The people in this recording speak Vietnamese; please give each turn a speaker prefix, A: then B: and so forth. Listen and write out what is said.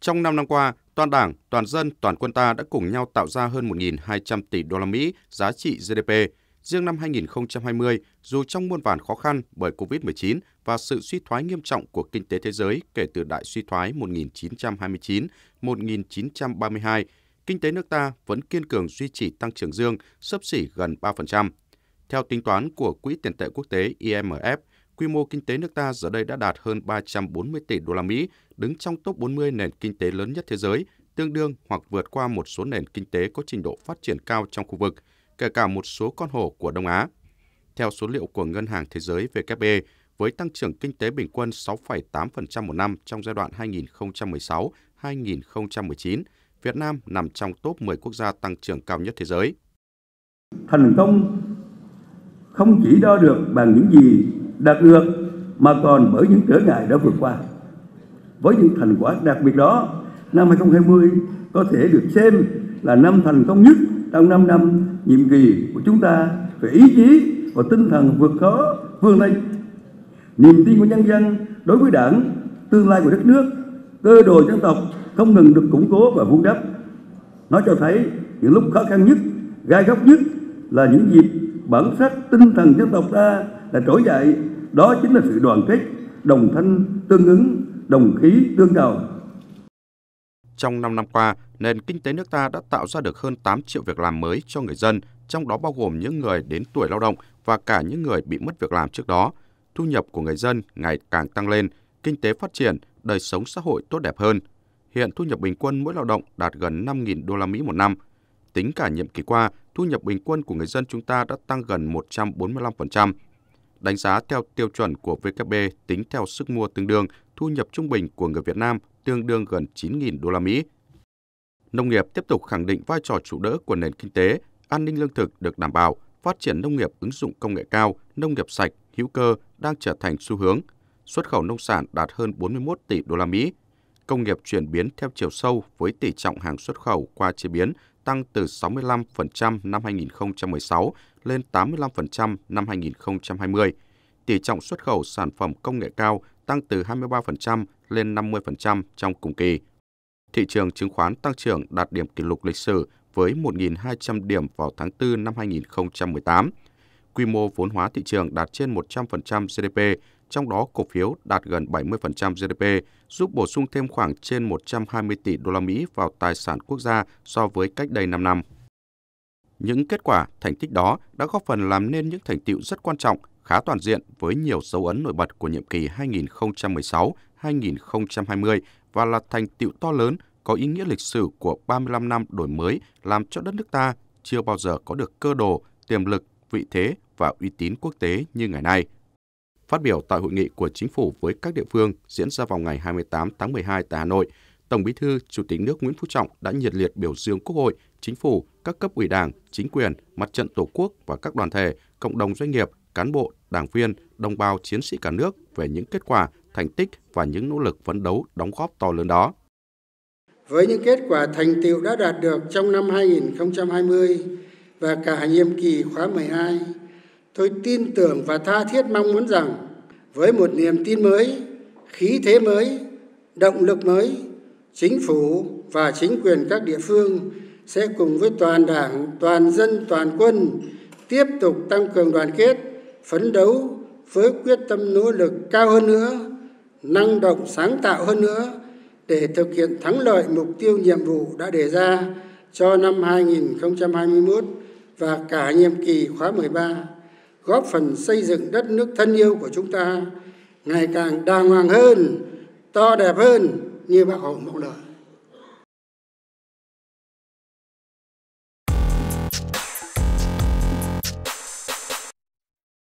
A: Trong 5 năm qua, toàn Đảng, toàn dân, toàn quân ta đã cùng nhau tạo ra hơn 1.200 tỷ đô la Mỹ giá trị GDP. Riêng năm 2020, dù trong muôn vàn khó khăn bởi COVID-19 và sự suy thoái nghiêm trọng của kinh tế thế giới kể từ đại suy thoái 1929-1932, kinh tế nước ta vẫn kiên cường duy trì tăng trưởng dương sấp xỉ gần 3%. Theo tính toán của Quỹ tiền tệ quốc tế IMF, quy mô kinh tế nước ta giờ đây đã đạt hơn 340 tỷ đô la Mỹ, đứng trong top 40 nền kinh tế lớn nhất thế giới, tương đương hoặc vượt qua một số nền kinh tế có trình độ phát triển cao trong khu vực, kể cả một số con hổ của Đông Á. Theo số liệu của Ngân hàng Thế giới WB, với tăng trưởng kinh tế bình quân 6,8% một năm trong giai đoạn 2016-2019, Việt Nam nằm trong top 10 quốc gia tăng trưởng cao nhất
B: thế giới. Thành công không chỉ đo được bằng những gì đạt được mà còn bởi những trở ngại đã vượt qua. Với những thành quả đặc biệt đó, năm 2020 có thể được xem là năm thành công nhất trong 5 năm nhiệm kỳ của chúng ta về ý chí và tinh thần vượt khó vươn lên. Niềm tin của nhân dân đối với đảng, tương lai của đất nước, cơ đồ dân tộc không ngừng được củng cố và vun đắp. Nó cho thấy những lúc khó khăn nhất, gai góc nhất là những dịp bản sắc tinh thần dân tộc ta đã trỗi dậy đó chính là sự đoàn kết đồng thanh tương ứng đồng khí tương cầu
A: trong 5 năm qua, nền kinh tế nước ta đã tạo ra được hơn 8 triệu việc làm mới cho người dân, trong đó bao gồm những người đến tuổi lao động và cả những người bị mất việc làm trước đó. Thu nhập của người dân ngày càng tăng lên, kinh tế phát triển, đời sống xã hội tốt đẹp hơn. Hiện thu nhập bình quân mỗi lao động đạt gần 5.000 đô la Mỹ một năm. Tính cả nhiệm kỳ qua, thu nhập bình quân của người dân chúng ta đã tăng gần 145%, đánh giá theo tiêu chuẩn của WB tính theo sức mua tương đương, thu nhập trung bình của người Việt Nam tương đương gần 9.000 đô la Mỹ. Nông nghiệp tiếp tục khẳng định vai trò chủ đỡ của nền kinh tế, an ninh lương thực được đảm bảo, phát triển nông nghiệp ứng dụng công nghệ cao, nông nghiệp sạch, hữu cơ đang trở thành xu hướng. Xuất khẩu nông sản đạt hơn 41 tỷ đô la Mỹ. Công nghiệp chuyển biến theo chiều sâu với tỷ trọng hàng xuất khẩu qua chế biến tăng từ 65% năm 2016 lên 85% năm 2020. Tỷ trọng xuất khẩu sản phẩm công nghệ cao tăng từ 23% lên 50% trong cùng kỳ. Thị trường chứng khoán tăng trưởng đạt điểm kỷ lục lịch sử với 1.200 điểm vào tháng 4 năm 2018. Quy mô vốn hóa thị trường đạt trên 100% GDP, trong đó cổ phiếu đạt gần 70% GDP, giúp bổ sung thêm khoảng trên 120 tỷ đô la Mỹ vào tài sản quốc gia so với cách đây 5 năm. Những kết quả, thành tích đó đã góp phần làm nên những thành tiệu rất quan trọng, khá toàn diện với nhiều dấu ấn nổi bật của nhiệm kỳ 2016-2020 và là thành tiệu to lớn có ý nghĩa lịch sử của 35 năm đổi mới làm cho đất nước ta chưa bao giờ có được cơ đồ, tiềm lực, vị thế và uy tín quốc tế như ngày nay – Phát biểu tại hội nghị của chính phủ với các địa phương diễn ra vào ngày 28 tháng 12 tại Hà Nội, Tổng Bí thư, Chủ tịch nước Nguyễn Phú Trọng đã nhiệt liệt biểu dương Quốc hội, Chính phủ, các cấp ủy Đảng, chính quyền, mặt trận Tổ quốc và các đoàn thể, cộng đồng doanh nghiệp, cán bộ, đảng viên, đồng bào chiến sĩ cả nước về những kết quả, thành tích và những nỗ lực phấn đấu đóng góp to lớn đó.
C: Với những kết quả thành tựu đã đạt được trong năm 2020 và cả nhiệm kỳ khóa 12, tôi tin tưởng và tha thiết mong muốn rằng với một niềm tin mới khí thế mới động lực mới chính phủ và chính quyền các địa phương sẽ cùng với toàn đảng toàn dân toàn quân tiếp tục tăng cường đoàn kết phấn đấu với quyết tâm nỗ lực cao hơn nữa năng động sáng tạo hơn nữa để thực hiện thắng lợi mục tiêu nhiệm vụ đã đề ra cho năm 2021 và cả nhiệm kỳ khóa 13 góp phần xây dựng đất nước thân yêu của chúng ta ngày càng đàng hoàng hơn to đẹp hơn như bác hồ mong đợi